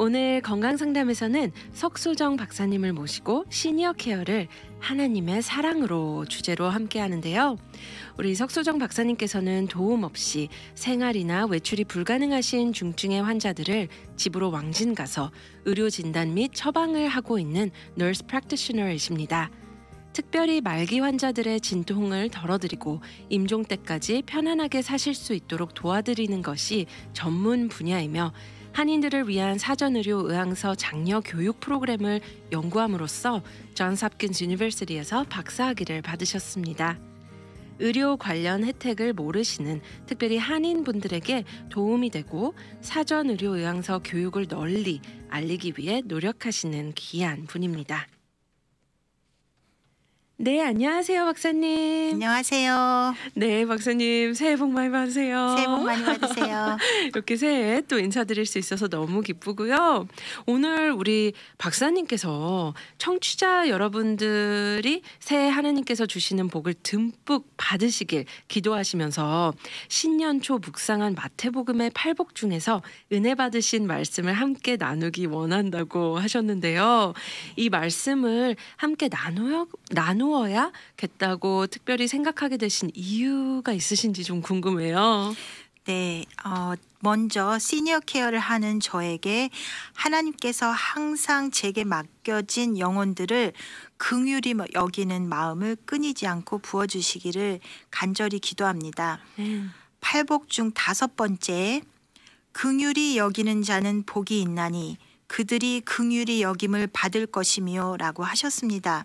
오늘 건강 상담에서는 석소정 박사님을 모시고 시니어 케어를 하나님의 사랑으로 주제로 함께 하는데요. 우리 석소정 박사님께서는 도움 없이 생활이나 외출이 불가능하신 중증의 환자들을 집으로 왕진 가서 의료 진단 및 처방을 하고 있는 널스 프랙티셔너이십니다. 특별히 말기 환자들의 진통을 덜어드리고 임종 때까지 편안하게 사실 수 있도록 도와드리는 것이 전문 분야이며 한인들을 위한 사전의료 의향서 장려 교육 프로그램을 연구함으로써 존스 킨즈 유니버시티에서 박사학위를 받으셨습니다. 의료 관련 혜택을 모르시는 특별히 한인분들에게 도움이 되고 사전 의료 의향서 교육을 널리 알리기 위해 노력하시는 귀한 분입니다. 네, 안녕하세요, 박사님. 안녕하세요. 네, 박사님, 새해 복 많이 받으세요. 새해 복 많이 받으세요. 이렇게 새해또 인사드릴 수 있어서 너무 기쁘고요. 오늘 우리 박사님께서 청취자 여러분들이 새해 하나님께서 주시는 복을 듬뿍 받으시길 기도하시면서 신년 초 묵상한 마태복음의 팔복 중에서 은혜 받으신 말씀을 함께 나누기 원한다고 하셨는데요. 이 말씀을 함께 나누어 나누 나누어야겠다고 특별히 생각하게 되신 이유가 있으신지 좀 궁금해요. 네, 어, 먼저 시니어 케어를 하는 저에게 하나님께서 항상 제게 맡겨진 영혼들을 긍휼히 뭐 여기는 마음을 끊이지 않고 부어주시기를 간절히 기도합니다. 음. 팔복 중 다섯 번째, 긍휼히 여기는 자는 복이 있나니 그들이 긍휼히 여김을 받을 것이며라고 하셨습니다.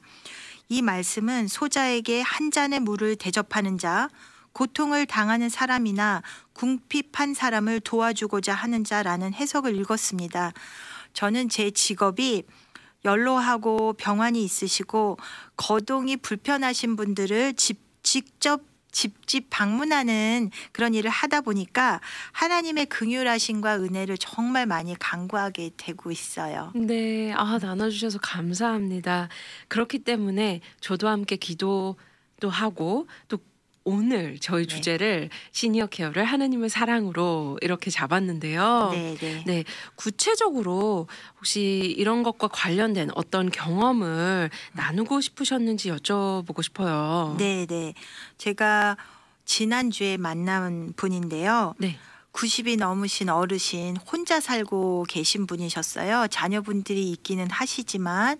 이 말씀은 소자에게 한 잔의 물을 대접하는 자, 고통을 당하는 사람이나 궁핍한 사람을 도와주고자 하는 자라는 해석을 읽었습니다. 저는 제 직업이 연로하고 병환이 있으시고 거동이 불편하신 분들을 직접 집집 방문하는 그런 일을 하다 보니까 하나님의 긍휼하심과 은혜를 정말 많이 간구하게 되고 있어요. 네, 아 나눠주셔서 감사합니다. 그렇기 때문에 저도 함께 기도. 또 하고 또 오늘 저희 네. 주제를 시니어 케어를 하느님의 사랑으로 이렇게 잡았는데요. 네, 네. 네, 구체적으로 혹시 이런 것과 관련된 어떤 경험을 나누고 싶으셨는지 여쭤보고 싶어요. 네, 네. 제가 지난주에 만난 분인데요. 네. 90이 넘으신 어르신 혼자 살고 계신 분이셨어요. 자녀분들이 있기는 하시지만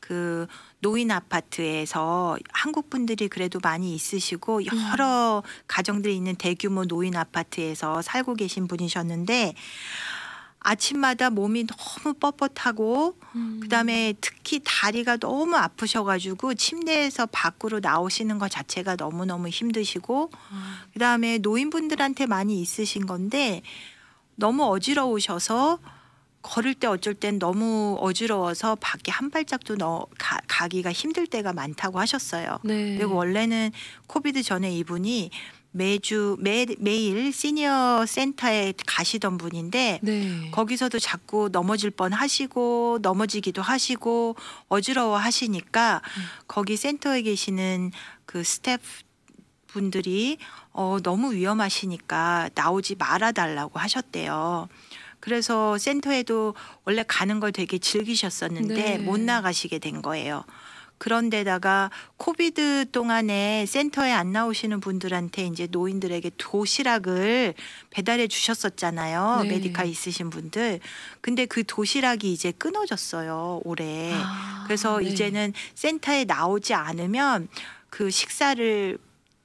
그 노인 아파트에서 한국 분들이 그래도 많이 있으시고 여러 음. 가정들이 있는 대규모 노인 아파트에서 살고 계신 분이셨는데 아침마다 몸이 너무 뻣뻣하고 음. 그다음에 특히 다리가 너무 아프셔가지고 침대에서 밖으로 나오시는 것 자체가 너무 너무 힘드시고 음. 그다음에 노인분들한테 많이 있으신 건데 너무 어지러우셔서 걸을 때 어쩔 땐 너무 어지러워서 밖에 한 발짝도 넣 가, 가기가 힘들 때가 많다고 하셨어요. 네. 그리고 원래는 코비드 전에 이분이 매주 매, 매일 시니어 센터에 가시던 분인데 네. 거기서도 자꾸 넘어질 뻔 하시고 넘어지기도 하시고 어지러워 하시니까 음. 거기 센터에 계시는 그 스태프 분들이 어, 너무 위험하시니까 나오지 말아달라고 하셨대요. 그래서 센터에도 원래 가는 걸 되게 즐기셨었는데 네. 못 나가시게 된 거예요. 그런데다가 코비드 동안에 센터에 안 나오시는 분들한테 이제 노인들에게 도시락을 배달해 주셨었잖아요. 네. 메디카 있으신 분들. 근데 그 도시락이 이제 끊어졌어요. 올해. 아, 그래서 네. 이제는 센터에 나오지 않으면 그 식사를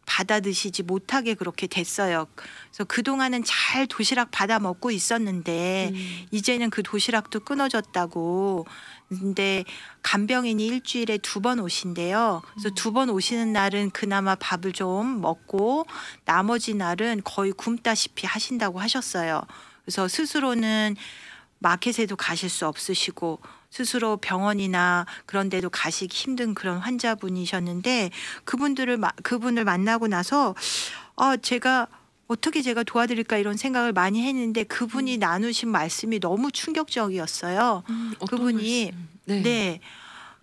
받아 드시지 못하게 그렇게 됐어요. 그래서 그동안은 잘 도시락 받아 먹고 있었는데 음. 이제는 그 도시락도 끊어졌다고 근데 간병인이 일주일에 두 번 오신대요. 그래서 두 번 오시는 날은 그나마 밥을 좀 먹고 나머지 날은 거의 굶다시피 하신다고 하셨어요. 그래서 스스로는 마켓에도 가실 수 없으시고 스스로 병원이나 그런 데도 가시기 힘든 그런 환자분이셨는데 그분들을 그분을 만나고 나서 아 제가 어떻게 제가 도와드릴까 이런 생각을 많이 했는데 그분이 음. 나누신 말씀이 너무 충격적이었어요. 음, 그분이 네. 네.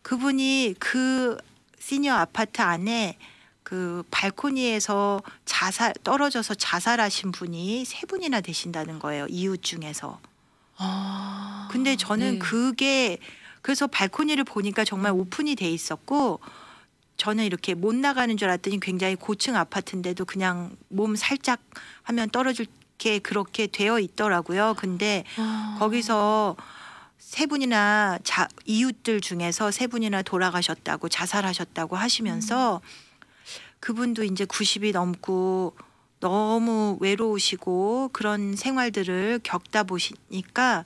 그분이 그 시니어 아파트 안에 그 발코니에서 자살 떨어져서 자살하신 분이 세 분이나 되신다는 거예요. 이웃 중에서. 아, 근데 저는 네. 그게 그래서 발코니를 보니까 정말 오픈이 돼 있었고 저는 이렇게 못 나가는 줄 알았더니 굉장히 고층 아파트인데도 그냥 몸 살짝 하면 떨어질 게 그렇게 되어 있더라고요. 근데 아. 거기서 세 분이나 자, 이웃들 중에서 세 분이나 돌아가셨다고 자살하셨다고 하시면서 음. 그분도 이제 90이 넘고 너무 외로우시고 그런 생활들을 겪다 보시니까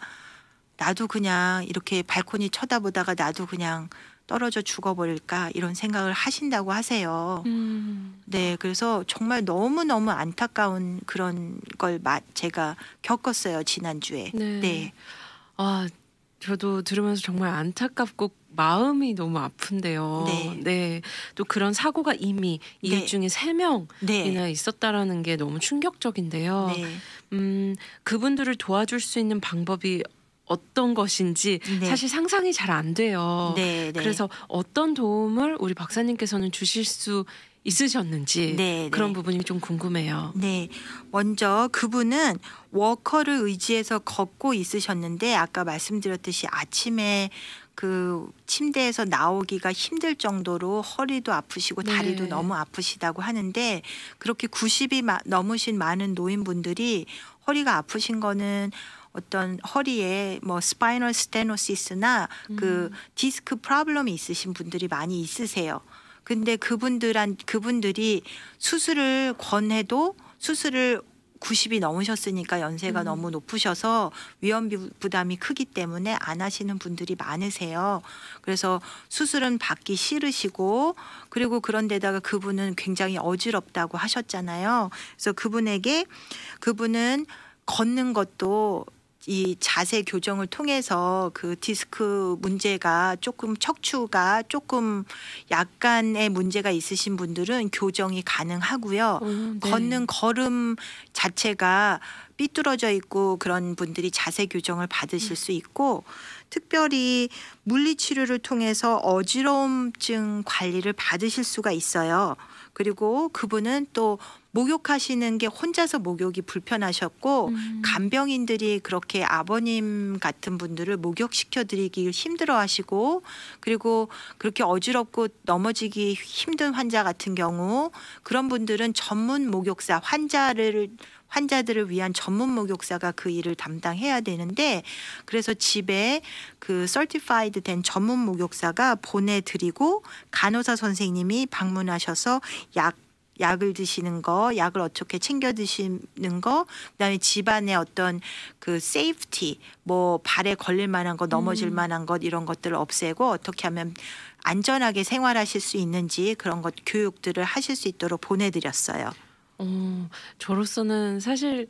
나도 그냥 이렇게 발코니 쳐다보다가 나도 그냥 떨어져 죽어버릴까 이런 생각을 하신다고 하세요. 음. 네, 그래서 정말 너무 너무 안타까운 그런 걸 마, 제가 겪었어요 지난 주에. 네. 네. 아 저도 들으면서 정말 안타깝고 마음이 너무 아픈데요. 네. 네. 또 그런 사고가 이미 네. 일 네. 중에 세 네. 명이나 네. 있었다라는 게 너무 충격적인데요. 네. 음, 그분들을 도와줄 수 있는 방법이 어떤 것인지 네. 사실 상상이 잘 안 돼요. 네, 네. 그래서 어떤 도움을 우리 박사님께서는 주실 수 있으셨는지 네, 네, 그런 부분이 좀 궁금해요. 네. 먼저 그분은 워커를 의지해서 걷고 있으셨는데 아까 말씀드렸듯이 아침에 그 침대에서 나오기가 힘들 정도로 허리도 아프시고 네. 다리도 네. 너무 아프시다고 하는데 그렇게 90이 넘으신 많은 노인분들이 허리가 아프신 거는 어떤 허리에 뭐 스파이널 스테노시스나 음. 그 디스크 프로블럼이 있으신 분들이 많이 있으세요. 근데 그분들한 그분들이 수술을 권해도 수술을 90이 넘으셨으니까 연세가 음. 너무 높으셔서 위험 비 부담이 크기 때문에 안 하시는 분들이 많으세요. 그래서 수술은 받기 싫으시고 그리고 그런데다가 그분은 굉장히 어지럽다고 하셨잖아요. 그래서 그분에게 그분은 걷는 것도 이 자세 교정을 통해서 그 디스크 문제가 조금 척추가 조금 약간의 문제가 있으신 분들은 교정이 가능하고요. 오, 네. 걷는 걸음 자체가 삐뚤어져 있고 그런 분들이 자세 교정을 받으실 음. 수 있고 특별히 물리치료를 통해서 어지러움증 관리를 받으실 수가 있어요. 그리고 그분은 또 목욕하시는 게 혼자서 목욕이 불편하셨고 음. 간병인들이 그렇게 아버님 같은 분들을 목욕시켜 드리기 힘들어 하시고 그리고 그렇게 어지럽고 넘어지기 힘든 환자 같은 경우 그런 분들은 전문 목욕사 환자를 환자들을 위한 전문 목욕사가 그 일을 담당해야 되는데 그래서 집에 그 설티파이드 된 전문 목욕사가 보내드리고 간호사 선생님이 방문하셔서 약 약을 드시는 거, 약을 어떻게 챙겨 드시는 거, 그다음에 집안의 어떤 그 세이프티, 뭐 발에 걸릴 만한 거, 넘어질 음. 만한 것 이런 것들을 없애고 어떻게 하면 안전하게 생활하실 수 있는지 그런 것 교육들을 하실 수 있도록 보내드렸어요. 어, 저로서는 사실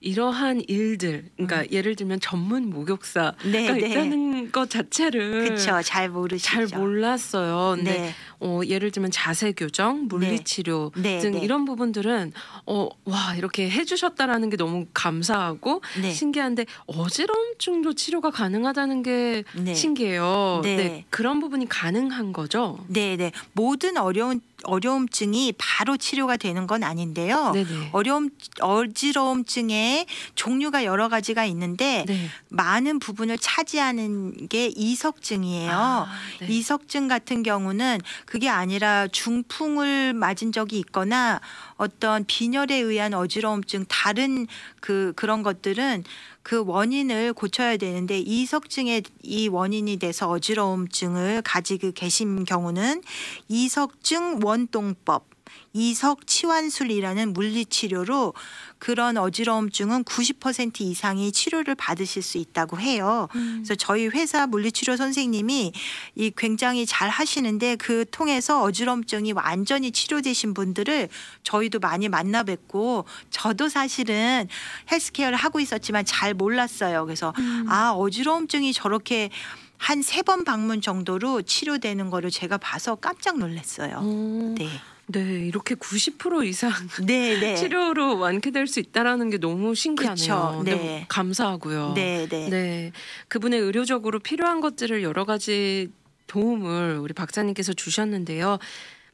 이러한 일들, 그러니까 음. 예를 들면 전문 목욕사가 네, 그러니까 네, 있다는 네. 것 자체를 그쵸, 잘 모르시죠. 잘 몰랐어요. 근데 네. 어, 예를 들면 자세 교정, 물리치료 네. 네, 등 이런 부분들은 어, 와 이렇게 해주셨다라는 게 너무 감사하고 신기한데 어지럼증도 치료가 가능하다는 게 신기해요. 네. 그런 부분이 가능한 거죠. 네, 네 모든 어려운 어려움증이 바로 치료가 되는 건 아닌데요. 네네. 어려움 어지러움증의 종류가 여러 가지가 있는데 네. 많은 부분을 차지하는 게 이석증이에요. 아, 네. 이석증 같은 경우는 그게 아니라 중풍을 맞은 적이 있거나 어떤 빈혈에 의한 어지러움증 다른 그 그런 것들은 그 원인을 고쳐야 되는데 이석증의 이 원인이 돼서 어지러움증을 가지고 계신 경우는 이석증 원동법 이석치환술이라는 물리치료로 그런 어지러움증은 90% 이상이 치료를 받으실 수 있다고 해요. 음. 그래서 저희 회사 물리치료 선생님이 이 굉장히 잘 하시는데 그 통해서 어지러움증이 완전히 치료되신 분들을 저희도 많이 만나 뵙고 저도 사실은 헬스케어를 하고 있었지만 잘 몰랐어요. 그래서 음. 아 어지러움증이 저렇게 한 세 번 방문 정도로 치료되는 거를 제가 봐서 깜짝 놀랐어요. 음. 네. 네, 이렇게 90% 이상 네, 네. 치료로 완쾌될 수 있다라는 게 너무 신기하네요. 네. 감사하고요. 네, 네. 네, 그분의 의료적으로 필요한 것들을 여러 가지 도움을 우리 박사님께서 주셨는데요.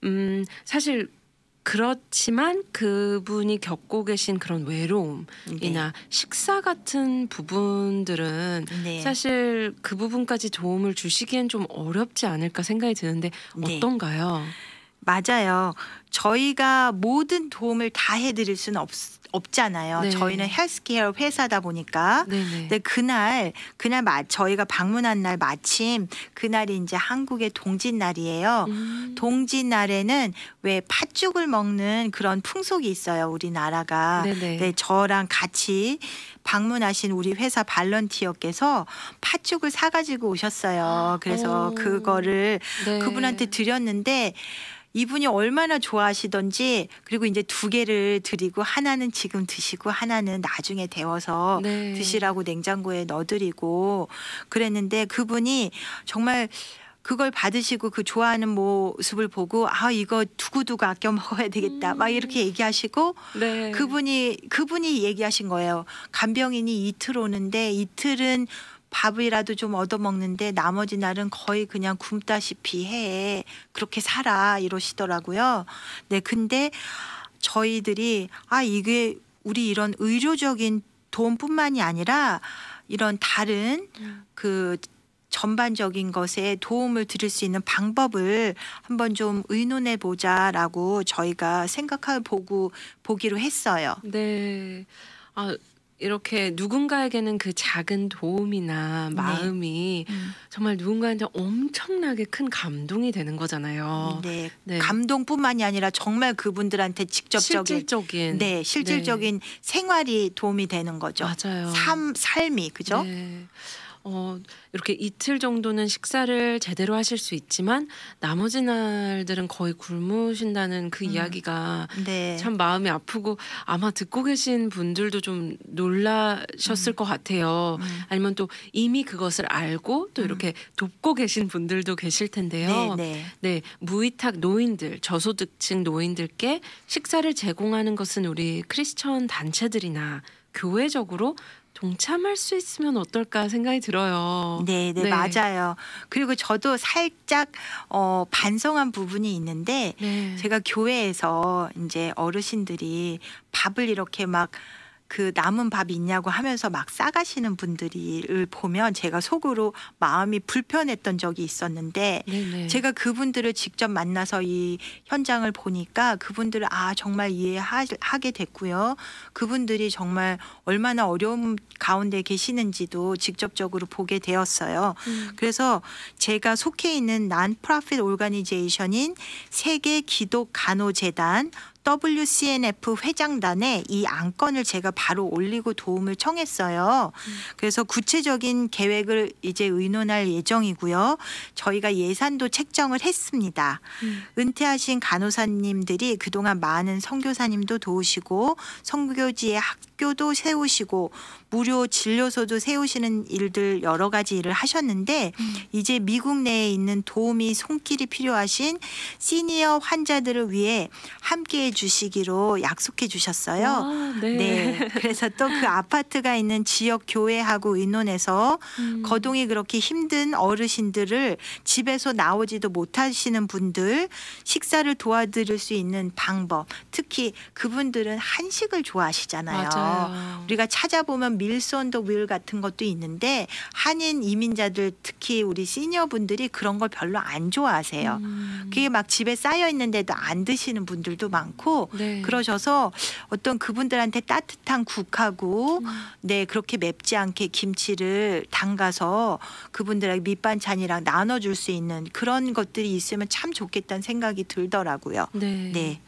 음, 사실 그렇지만 그분이 겪고 계신 그런 외로움이나 네. 식사 같은 부분들은 네. 사실 그 부분까지 도움을 주시기엔 좀 어렵지 않을까 생각이 드는데 네. 어떤가요? 네. 맞아요. 저희가 모든 도움을 다 해드릴 수는 없, 없잖아요. 네. 저희는 헬스케어 회사다 보니까. 네네. 네. 근데 그날 그날 마, 저희가 방문한 날 마침 그날이 이제 한국의 동짓 날이에요. 음. 동짓 날에는 왜 팥죽을 먹는 그런 풍속이 있어요. 우리나라가. 네네. 네. 네, 저랑 같이 방문하신 우리 회사 발런티어께서 팥죽을 사가지고 오셨어요. 아, 그래서 오. 그거를 네. 그분한테 드렸는데. 이분이 얼마나 좋아하시던지 그리고 이제 두 개를 드리고 하나는 지금 드시고 하나는 나중에 데워서 네. 드시라고 냉장고에 넣어드리고 그랬는데 그분이 정말 그걸 받으시고 그 좋아하는 모습을 보고 아 이거 두고두고 아껴 먹어야 되겠다 음. 막 이렇게 얘기하시고 네. 그분이 그분이 얘기하신 거예요 간병인이 이틀 오는데 이틀은 밥이라도 좀 얻어먹는데 나머지 날은 거의 그냥 굶다시피 해. 그렇게 살아. 이러시더라고요. 네, 근데 저희들이, 아, 이게 우리 이런 의료적인 도움뿐만이 아니라 이런 다른 그 전반적인 것에 도움을 드릴 수 있는 방법을 한번 좀 의논해 보자라고 저희가 생각해 보고 보기로 했어요. 네. 아, 이렇게 누군가에게는 그 작은 도움이나 네. 마음이 네. 음. 정말 누군가한테 엄청나게 큰 감동이 되는 거잖아요. 네. 네. 감동뿐만이 아니라 정말 그분들한테 직접적인 실질적인 네, 네. 실질적인 생활이 도움이 되는 거죠. 맞아요. 삶 삶이 그죠? 네. 어, 이렇게 이틀 정도는 식사를 제대로 하실 수 있지만 나머지 날들은 거의 굶으신다는 그 음. 이야기가 네. 참 마음이 아프고 아마 듣고 계신 분들도 좀 놀라셨을 음. 것 같아요. 음. 아니면 또 이미 그것을 알고 또 음. 이렇게 돕고 계신 분들도 계실 텐데요. 네, 네. 네, 무위탁 노인들, 저소득층 노인들께 식사를 제공하는 것은 우리 크리스천 단체들이나 교회적으로 동참할 수 있으면 어떨까 생각이 들어요. 네, 네, 네, 맞아요. 그리고 저도 살짝 어, 반성한 부분이 있는데 네. 제가 교회에서 이제 어르신들이 밥을 이렇게 막그 남은 밥 있냐고 하면서 막 싸가시는 분들을 보면 제가 속으로 마음이 불편했던 적이 있었는데 네네. 제가 그분들을 직접 만나서 이 현장을 보니까 그분들을 아 정말 이해하게 됐고요. 그분들이 정말 얼마나 어려운 가운데 계시는지도 직접적으로 보게 되었어요. 음. 그래서 제가 속해 있는 난프라핏 오가니제이션인 세계 기독 간호 재단 WCNF 회장단에 이 안건을 제가 바로 올리고 도움을 청했어요. 음. 그래서 구체적인 계획을 이제 의논할 예정이고요. 저희가 예산도 책정을 했습니다. 음. 은퇴하신 간호사님들이 그동안 많은 선교사님도 도우시고 선교지의 학교도 세우시고 무료 진료소도 세우시는 일들 여러 가지 일을 하셨는데 음. 이제 미국 내에 있는 도움이 손길이 필요하신 시니어 환자들을 위해 함께해 주시기로 약속해 주셨어요. 아, 네. 네. 그래서 또 그 아파트가 있는 지역 교회하고 의논해서 음. 거동이 그렇게 힘든 어르신들을 집에서 나오지도 못하시는 분들 식사를 도와드릴 수 있는 방법. 특히 그분들은 한식을 좋아하시잖아요. 맞아요. 우리가 찾아보면 밀선도 밀 같은 것도 있는데 한인 이민자들 특히 우리 시니어분들이 그런 걸 별로 안 좋아하세요. 음. 그게 막 집에 쌓여 있는데도 안 드시는 분들도 많고 많고 네. 그러셔서 어떤 그분들한테 따뜻한 국하고 음. 네 그렇게 맵지 않게 김치를 담가서 그분들에게 밑반찬이랑 나눠줄 수 있는 그런 것들이 있으면 참 좋겠다는 생각이 들더라고요. 네. 네.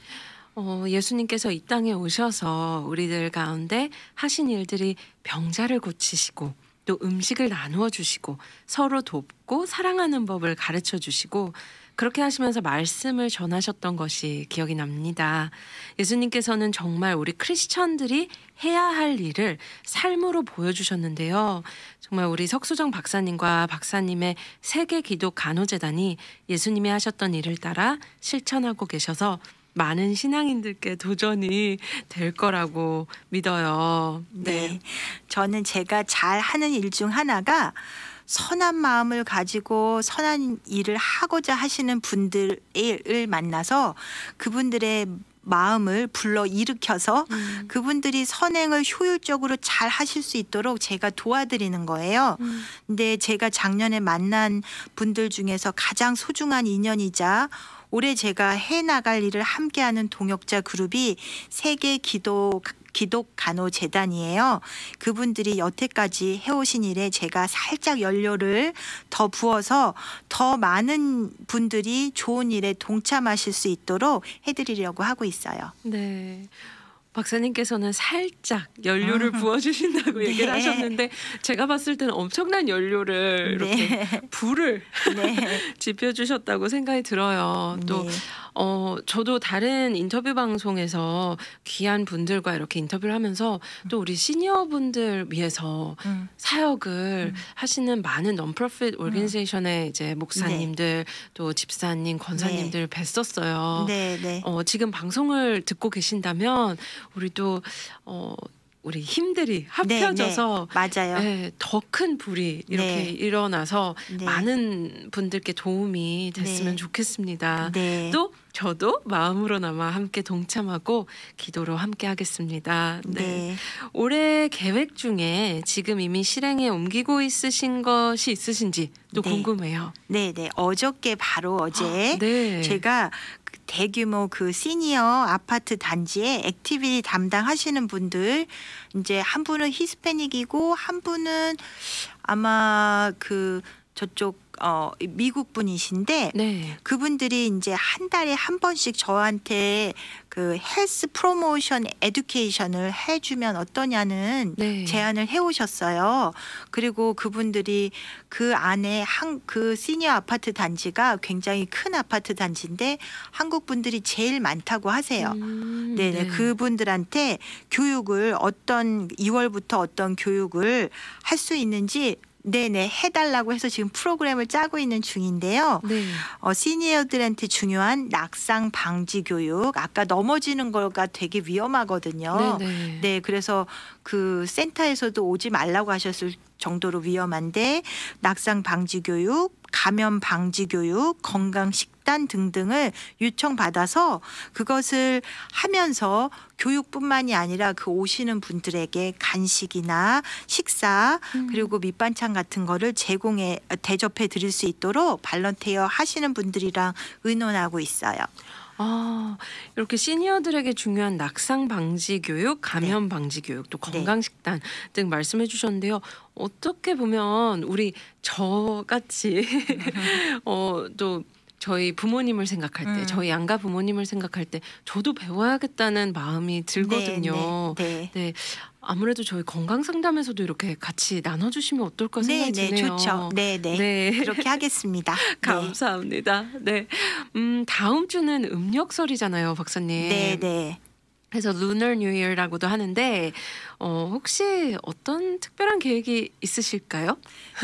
어, 예수님께서 이 땅에 오셔서 우리들 가운데 하신 일들이 병자를 고치시고 또 음식을 나누어 주시고 서로 돕고 사랑하는 법을 가르쳐 주시고 그렇게 하시면서 말씀을 전하셨던 것이 기억이 납니다. 예수님께서는 정말 우리 크리스천들이 해야 할 일을 삶으로 보여주셨는데요. 정말 우리 석수정 박사님과 박사님의 세계 기도 간호재단이 예수님이 하셨던 일을 따라 실천하고 계셔서 많은 신앙인들께 도전이 될 거라고 믿어요. 네. 네. 저는 제가 잘 하는 일 중 하나가 선한 마음을 가지고 선한 일을 하고자 하시는 분들을 만나서 그분들의 마음을 불러 일으켜서 음. 그분들이 선행을 효율적으로 잘 하실 수 있도록 제가 도와드리는 거예요. 음. 근데 제가 작년에 만난 분들 중에서 가장 소중한 인연이자 올해 제가 해 나갈 일을 함께하는 동역자 그룹이 세계 기도 기독 간호재단이에요. 그분들이 여태까지 해오신 일에 제가 살짝 연료를 더 부어서 더 많은 분들이 좋은 일에 동참하실 수 있도록 해드리려고 하고 있어요. 네. 박사님께서는 살짝 연료를 아. 부어주신다고 얘기를 네. 하셨는데 제가 봤을 때는 엄청난 연료를 네. 이렇게 불을 네. 지펴주셨다고 생각이 들어요. 또 네. 어, 저도 다른 인터뷰 방송에서 귀한 분들과 이렇게 인터뷰를 하면서 또 우리 시니어분들 위해서 음. 사역을 음. 하시는 많은 넌프로핏 오르게니이션의 음. 이제 목사님들 또 집사님, 권사님들 뵀었어요. 어, 지금 방송을 듣고 계신다면 우리도 어 우리 힘들이 합쳐져서 네, 네. 맞아요. 네, 더큰 불이 이렇게 네. 일어나서 네. 많은 분들께 도움이 됐으면 네. 좋겠습니다. 또 저도 마음으로나마 함께 동참하고 기도로 함께 하겠습니다. 네. 올해 계획 중에 지금 이미 실행에 옮기고 있으신 것이 있으신지 또 궁금해요. 네, 네. 어저께 바로 어제 아, 제가 대규모 그 시니어 아파트 단지에 액티비티 담당하시는 분들 이제 한 분은 히스패닉이고 한 분은 아마 그 저쪽 어, 미국 분이신데 네. 그분들이 이제 한 달에 한 번씩 저한테 그 헬스 프로모션 에듀케이션을 해주면 어떠냐는 네. 제안을 해오셨어요. 그리고 그분들이 그 안에 한 그 시니어 아파트 단지가 굉장히 큰 아파트 단지인데 한국 분들이 제일 많다고 하세요. 음, 네네 네. 그분들한테 교육을 어떤 2월부터 어떤 교육을 할 수 있는지 네네 해달라고 해서 지금 프로그램을 짜고 있는 중인데요. 네. 어, 시니어들한테 중요한 낙상 방지 교육. 아까 넘어지는 거가 되게 위험하거든요. 네네. 네 그래서 그 센터에서도 오지 말라고 하셨을 정도로 위험한데 낙상 방지 교육 감염 방지 교육, 건강 식단 등등을 요청받아서 그것을 하면서 교육뿐만이 아니라 그 오시는 분들에게 간식이나 식사 음. 그리고 밑반찬 같은 거를 제공해 대접해 드릴 수 있도록 발런테어 하시는 분들이랑 의논하고 있어요. 아, 이렇게 시니어들에게 중요한 낙상 방지 교육, 감염 네. 방지 교육, 또 네. 건강 식단 등 말씀해 주셨는데요. 어떻게 보면 우리 저같이 어, 또 저희 부모님을 생각할 때, 음. 저희 양가 부모님을 생각할 때 저도 배워야겠다는 마음이 들거든요. 네, 네, 네. 네. 아무래도 저희 건강 상담에서도 이렇게 같이 나눠주시면 어떨까 네, 생각이 네네, 드네요. 좋죠. 네, 네, 네, 그렇게 하겠습니다. 네. 감사합니다. 네. 네, 음 다음 주는 음력설이잖아요, 박사님. 네, 네. 그래서 Lunar New Year라고도 하는데 어, 혹시 어떤 특별한 계획이 있으실까요?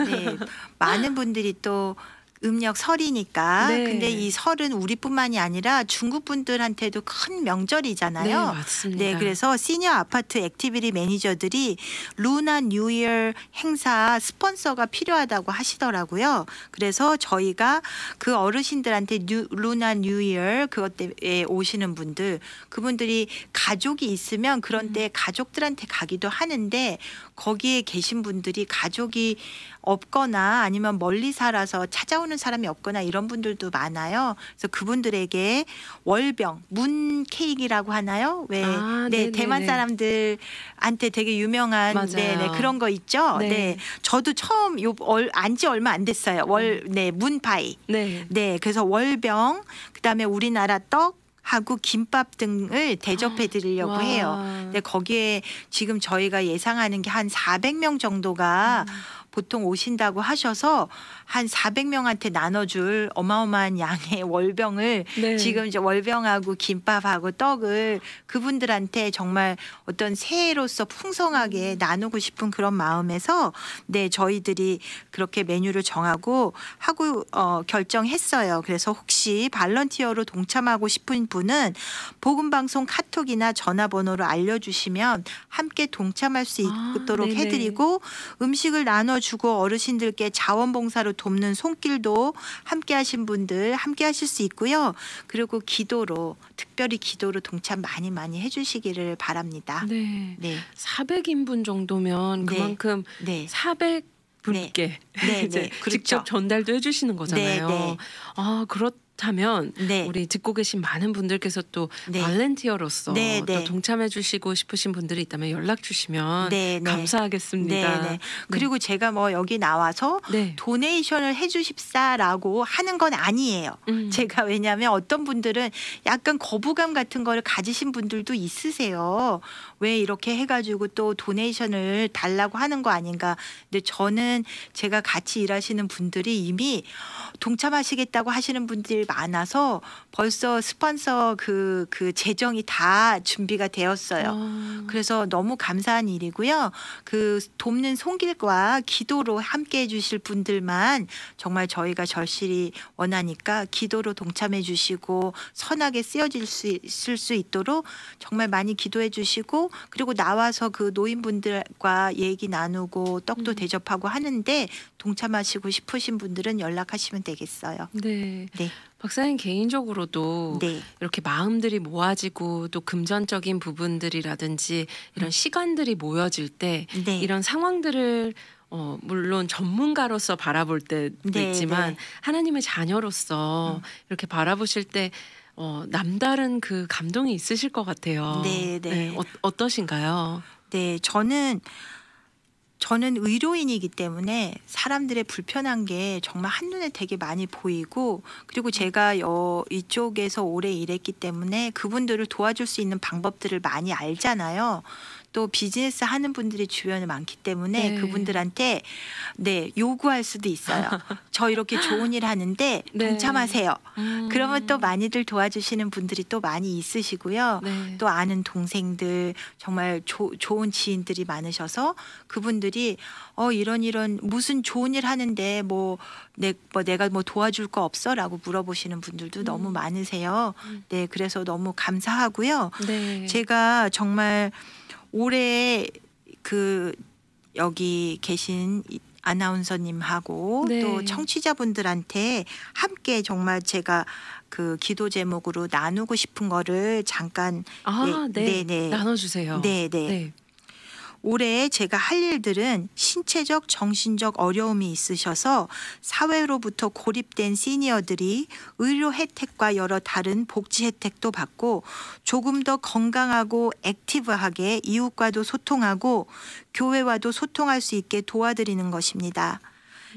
네, 많은 분들이 또 음력 설이니까 네. 근데 이 설은 우리뿐만이 아니라 중국 분들한테도 큰 명절이잖아요. 네, 맞습니다. 네, 그래서 시니어 아파트 액티비티 매니저들이 루나 뉴이어 행사 스폰서가 필요하다고 하시더라고요. 그래서 저희가 그 어르신들한테 뉴, 루나 뉴이어 그것 때에 오시는 분들 그분들이 가족이 있으면 그런 때 음. 가족들한테 가기도 하는데 거기에 계신 분들이 가족이 없거나 아니면 멀리 살아서 찾아오는 사람이 없거나 이런 분들도 많아요. 그래서 그분들에게 월병, 문 케이크라고 하나요? 왜 아, 네, 대만 사람들한테 되게 유명한 네네, 네, 그런 거 있죠. 네. 네. 저도 처음 요안지 얼 얼마 안 됐어요. 월 음. 네, 문파이. 네. 네. 그래서 월병, 그다음에 우리나라 떡 하고 김밥 등을 대접해 드리려고 아, 해요. 근데 거기에 지금 저희가 예상하는 게 한 400명 정도가 음. 보통 오신다고 하셔서 한 400명한테 나눠줄 어마어마한 양의 월병을 네. 지금 이제 월병하고 김밥하고 떡을 그분들한테 정말 어떤 새해로서 풍성하게 음. 나누고 싶은 그런 마음에서 네 저희들이 그렇게 메뉴를 정하고 하고 어, 결정했어요. 그래서 혹시 발런티어로 동참하고 싶은 분은 보금방송 카톡이나 전화번호를 알려주시면 함께 동참할 수 아, 있도록 아, 해드리고 음식을 나눠 주 주고 어르신들께 자원봉사로 돕는 손길도 함께 하신 분들 함께 하실 수 있고요. 그리고 기도로 특별히 기도로 동참 많이 많이 해주시기를 바랍니다. 네. 네. 400인분 정도면 네. 그만큼 네. 네. 400 분께 네. 네, 네. 그렇죠. 직접 전달도 해주시는 거잖아요. 네, 네. 아 그렇 그다면 네. 우리 듣고 계신 많은 분들께서 또 네. 발렌티어로서 네, 또 네. 동참해 주시고 싶으신 분들이 있다면 연락 주시면 네, 네. 감사하겠습니다. 그리고 제가 뭐 여기 나와서 도네이션을 해 주십사라고 하는 건 아니에요. 음. 제가 왜냐하면 어떤 분들은 약간 거부감 같은 거를 가지신 분들도 있으세요. 왜 이렇게 해가지고 또 도네이션을 달라고 하는 거 아닌가. 근데 저는 제가 같이 일하시는 분들이 이미 동참하시겠다고 하시는 분들이 많아서 벌써 스폰서 그, 그 재정이 다 준비가 되었어요. 아. 그래서 너무 감사한 일이고요. 그 돕는 손길과 기도로 함께 해주실 분들만 정말 저희가 절실히 원하니까 기도로 동참해 주시고 선하게 쓰여질 수, 있을 수 있도록 정말 많이 기도해 주시고 그리고 나와서 그 노인분들과 얘기 나누고 떡도 음. 대접하고 하는데 동참하시고 싶으신 분들은 연락하시면 되겠어요. 네. 네. 박사님 개인적으로도 네. 이렇게 마음들이 모아지고 또 금전적인 부분들이라든지 이런 시간들이 모여질 때 네. 이런 상황들을 어, 물론 전문가로서 바라볼 때도 네, 있지만 네. 하나님의 자녀로서 음. 이렇게 바라보실 때 어, 남다른 그 감동이 있으실 것 같아요. 네, 네. 네 어, 어떠신가요? 네, 저는 저는 의료인이기 때문에 사람들의 불편한 게 정말 한눈에 되게 많이 보이고 그리고 제가 여, 이쪽에서 오래 일했기 때문에 그분들을 도와줄 수 있는 방법들을 많이 알잖아요. 또 비즈니스 하는 분들이 주변에 많기 때문에 네. 그분들한테 네 요구할 수도 있어요. 저 이렇게 좋은 일 하는데 네. 동참하세요. 음. 그러면 또 많이들 도와주시는 분들이 또 많이 있으시고요. 네. 또 아는 동생들 정말 조, 좋은 지인들이 많으셔서 그분들이 분들이 어 이런 이런 무슨 좋은 일 하는데 뭐 내 뭐 내가 뭐 도와줄 거 없어라고 물어보시는 분들도 음. 너무 많으세요. 음. 네, 그래서 너무 감사하고요. 네. 제가 정말 올해 그 여기 계신 아나운서님하고 네. 또 청취자분들한테 함께 정말 제가 그 기도 제목으로 나누고 싶은 거를 잠깐 아, 예, 네, 네, 네. 나눠주세요. 네, 네. 네. 올해 제가 할 일들은 신체적, 정신적 어려움이 있으셔서 사회로부터 고립된 시니어들이 의료 혜택과 여러 다른 복지 혜택도 받고 조금 더 건강하고 액티브하게 이웃과도 소통하고 교회와도 소통할 수 있게 도와드리는 것입니다.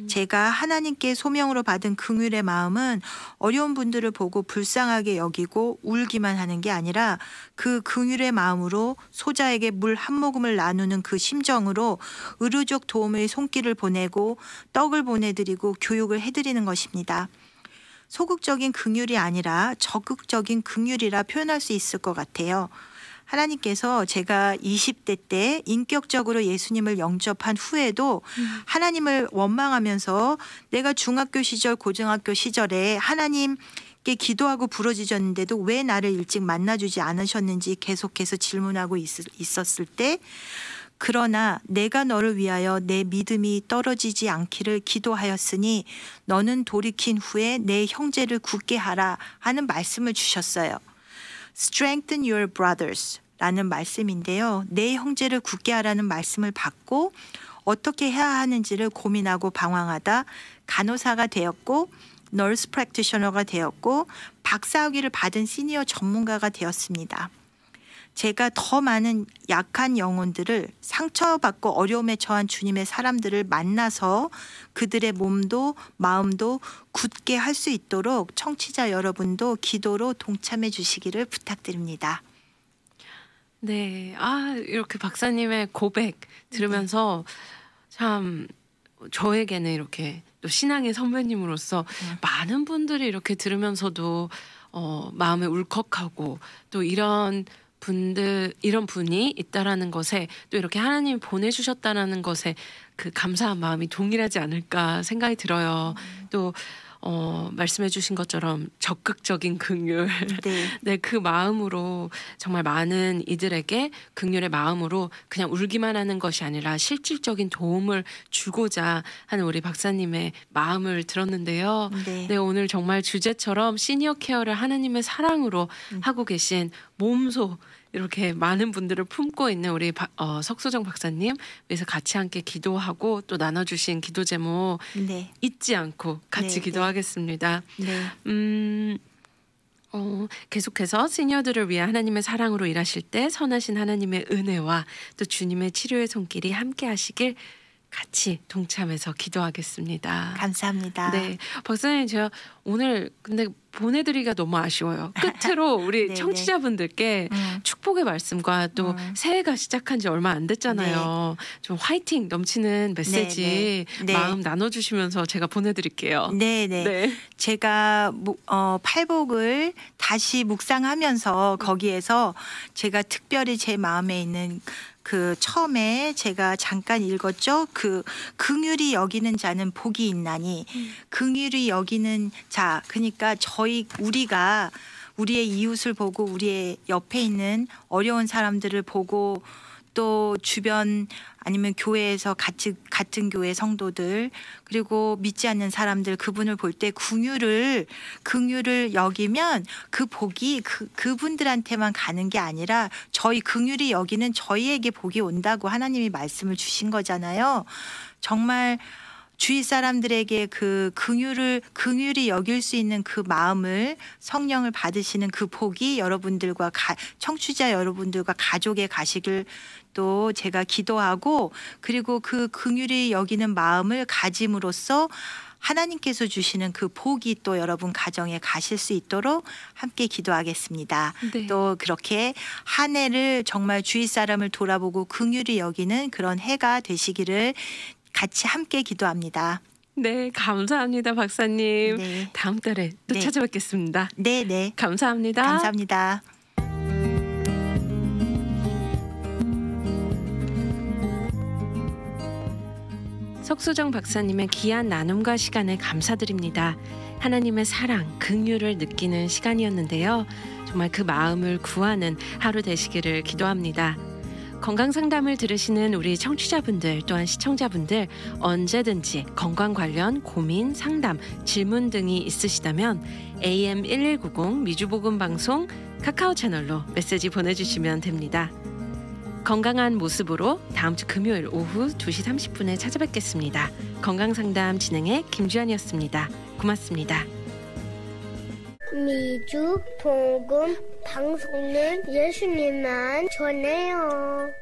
제가 하나님께 소명으로 받은 긍휼의 마음은 어려운 분들을 보고 불쌍하게 여기고 울기만 하는 게 아니라 그 긍휼의 마음으로 소자에게 물 한 모금을 나누는 그 심정으로 의료적 도움의 손길을 보내고 떡을 보내드리고 교육을 해드리는 것입니다. 소극적인 긍휼이 아니라 적극적인 긍휼이라 표현할 수 있을 것 같아요. 하나님께서 제가 20대 때 인격적으로 예수님을 영접한 후에도 음. 하나님을 원망하면서 내가 중학교 시절, 고등학교 시절에 하나님 기도하고 부러지셨는데도 왜 나를 일찍 만나주지 않으셨는지 계속해서 질문하고 있었을 때 그러나 내가 너를 위하여 내 믿음이 떨어지지 않기를 기도하였으니 너는 돌이킨 후에 내 형제를 굳게 하라 하는 말씀을 주셨어요. strengthen your brothers 라는 말씀인데요. 내 형제를 굳게 하라는 말씀을 받고 어떻게 해야 하는지를 고민하고 방황하다 간호사가 되었고 널스 프랙티셔너가 되었고 박사학위를 받은 시니어 전문가가 되었습니다. 제가 더 많은 약한 영혼들을 상처받고 어려움에 처한 주님의 사람들을 만나서 그들의 몸도 마음도 굳게 할 수 있도록 청취자 여러분도 기도로 동참해 주시기를 부탁드립니다. 네. 아, 이렇게 박사님의 고백 들으면서 네. 참 저에게는 이렇게 또 신앙의 선배님으로서 네. 많은 분들이 이렇게 들으면서도 어, 마음에 울컥하고 또 이런 분들 이런 분이 있다라는 것에 또 이렇게 하나님이 보내주셨다라는 것에 그 감사한 마음이 동일하지 않을까 생각이 들어요. 음. 또 어, 말씀해주신 것처럼 적극적인 극률, 네. 네, 그 마음으로 정말 많은 이들에게 극률의 마음으로 그냥 울기만 하는 것이 아니라 실질적인 도움을 주고자 하는 우리 박사님의 마음을 들었는데요. 네, 네 오늘 정말 주제처럼 시니어 케어를 하나님의 사랑으로 음. 하고 계신 몸소 이렇게 많은 분들을 품고 있는 우리 바, 어, 석수정 박사님 위해서 같이 함께 기도하고 또 나눠주신 기도 제목 네. 잊지 않고 같이 네, 네. 기도하겠습니다. 네. 음. 어, 계속해서 시녀들을 위해 하나님의 사랑으로 일하실 때 선하신 하나님의 은혜와 또 주님의 치료의 손길이 함께 하시길 같이 동참해서 기도하겠습니다. 감사합니다. 네, 박사님 제가 오늘 근데 보내드리기가 너무 아쉬워요. 끝으로 우리 네, 네. 청취자분들께 음. 축복의 말씀과 또 음. 새해가 시작한 지 얼마 안 됐잖아요. 네. 좀 화이팅 넘치는 메시지 네네. 네. 마음 네. 나눠주시면서 제가 보내드릴게요. 네네. 네. 제가 어, 팔복을 다시 묵상하면서 거기에서 제가 특별히 제 마음에 있는 그 처음에 제가 잠깐 읽었죠. 그긍휼이 여기는 자는 복이 있나니 음. 긍휼이 여기는 자 그러니까 저희 우리가 우리의 이웃을 보고 우리의 옆에 있는 어려운 사람들을 보고 또 주변 아니면 교회에서 같이 같은 교회 성도들 그리고 믿지 않는 사람들 그분을 볼때 궁유를 긍유를 여기면 그 복이 그 그분들한테만 가는 게 아니라 저희 긍유리 여기는 저희에게 복이 온다고 하나님이 말씀을 주신 거잖아요. 정말 주위 사람들에게 그 긍휼을 긍휼이 여길 수 있는 그 마음을 성령을 받으시는 그 복이 여러분들과 가, 청취자 여러분들과 가족에 가시길 또 제가 기도하고 그리고 그 긍휼이 여기는 마음을 가짐으로써 하나님께서 주시는 그 복이 또 여러분 가정에 가실 수 있도록 함께 기도하겠습니다. 네. 또 그렇게 한 해를 정말 주위 사람을 돌아보고 긍휼히 여기는 그런 해가 되시기를 같이 함께 기도합니다. 네, 감사합니다, 박사님. 네. 다음 달에 또 네. 찾아뵙겠습니다. 네, 네. 감사합니다. 감사합니다. 석수정 박사님의 귀한 나눔과 시간에 감사드립니다. 하나님의 사랑, 긍휼을 느끼는 시간이었는데요. 정말 그 마음을 구하는 하루 되시기를 기도합니다. 건강 상담을 들으시는 우리 청취자분들 또한 시청자분들 언제든지 건강 관련 고민, 상담, 질문 등이 있으시다면 AM 1190미주보금 방송 카카오 채널로 메시지 보내 주시면 됩니다. 건강한 모습으로 다음 주 금요일 오후 2시 30분에 찾아뵙겠습니다. 건강 상담 진행의 김주환이었습니다. 고맙습니다. 미주 복음 방송은 예수님만 전해요.